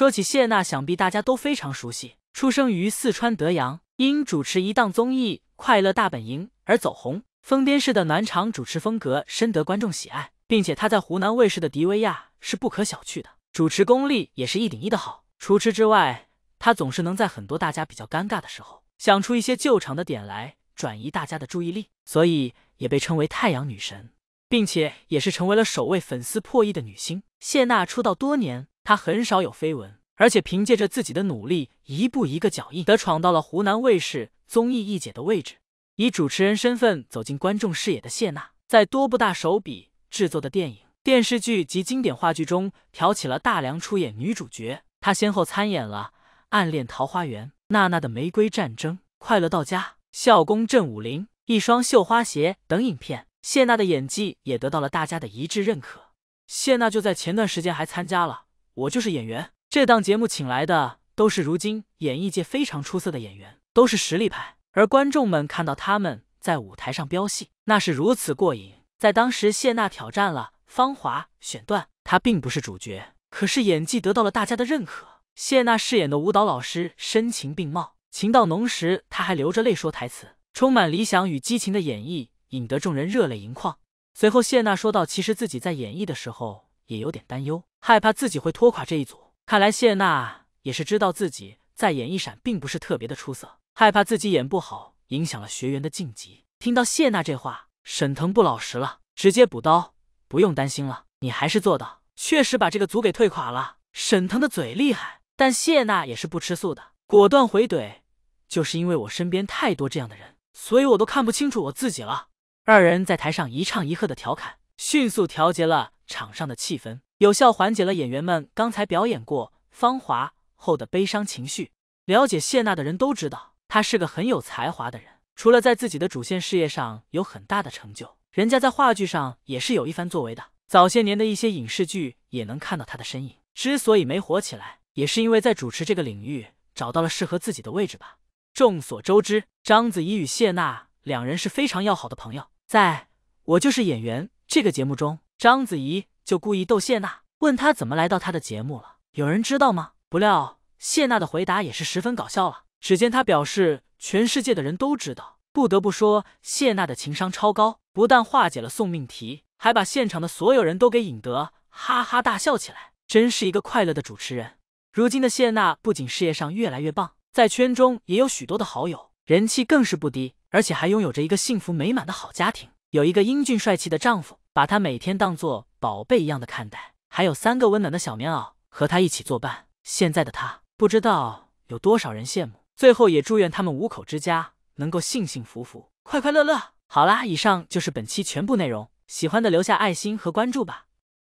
说起谢娜，想必大家都非常熟悉。出生于四川德阳，因主持一档综艺《快乐大本营》而走红，疯癫式的暖场主持风格深得观众喜爱，并且她在湖南卫视的迪维亚是不可小觑的，主持功力也是一顶一的好。除此之外，她总是能在很多大家比较尴尬的时候，想出一些救场的点来转移大家的注意力，所以也被称为“太阳女神”，并且也是成为了首位粉丝破亿的女星。谢娜出道多年。他很少有绯闻，而且凭借着自己的努力，一步一个脚印的闯到了湖南卫视综艺一姐的位置。以主持人身份走进观众视野的谢娜，在多部大手笔制作的电影、电视剧及经典话剧中挑起了大梁，出演女主角。她先后参演了《暗恋桃花源》《娜娜的玫瑰战争》《快乐到家》《孝公镇武林》《一双绣花鞋》等影片，谢娜的演技也得到了大家的一致认可。谢娜就在前段时间还参加了。我就是演员。这档节目请来的都是如今演艺界非常出色的演员，都是实力派。而观众们看到他们在舞台上飙戏，那是如此过瘾。在当时，谢娜挑战了《芳华》选段，她并不是主角，可是演技得到了大家的认可。谢娜饰演的舞蹈老师，深情并茂，情到浓时，她还流着泪说台词，充满理想与激情的演绎，引得众人热泪盈眶。随后，谢娜说到：“其实自己在演绎的时候。”也有点担忧，害怕自己会拖垮这一组。看来谢娜也是知道自己再演一闪并不是特别的出色，害怕自己演不好影响了学员的晋级。听到谢娜这话，沈腾不老实了，直接补刀：“不用担心了，你还是做的确实把这个组给退垮了。”沈腾的嘴厉害，但谢娜也是不吃素的，果断回怼：“就是因为我身边太多这样的人，所以我都看不清楚我自己了。”二人在台上一唱一和的调侃。迅速调节了场上的气氛，有效缓解了演员们刚才表演过《芳华》后的悲伤情绪。了解谢娜的人都知道，她是个很有才华的人，除了在自己的主线事业上有很大的成就，人家在话剧上也是有一番作为的。早些年的一些影视剧也能看到她的身影。之所以没火起来，也是因为在主持这个领域找到了适合自己的位置吧。众所周知，章子怡与谢娜两人是非常要好的朋友，在我就是演员。这个节目中，章子怡就故意逗谢娜，问她怎么来到她的节目了，有人知道吗？不料谢娜的回答也是十分搞笑了。只见她表示全世界的人都知道。不得不说，谢娜的情商超高，不但化解了送命题，还把现场的所有人都给引得哈哈大笑起来，真是一个快乐的主持人。如今的谢娜不仅事业上越来越棒，在圈中也有许多的好友，人气更是不低，而且还拥有着一个幸福美满的好家庭，有一个英俊帅气的丈夫。把他每天当做宝贝一样的看待，还有三个温暖的小棉袄和他一起作伴。现在的他不知道有多少人羡慕。最后也祝愿他们五口之家能够幸幸福福、快快乐乐。好啦，以上就是本期全部内容，喜欢的留下爱心和关注吧。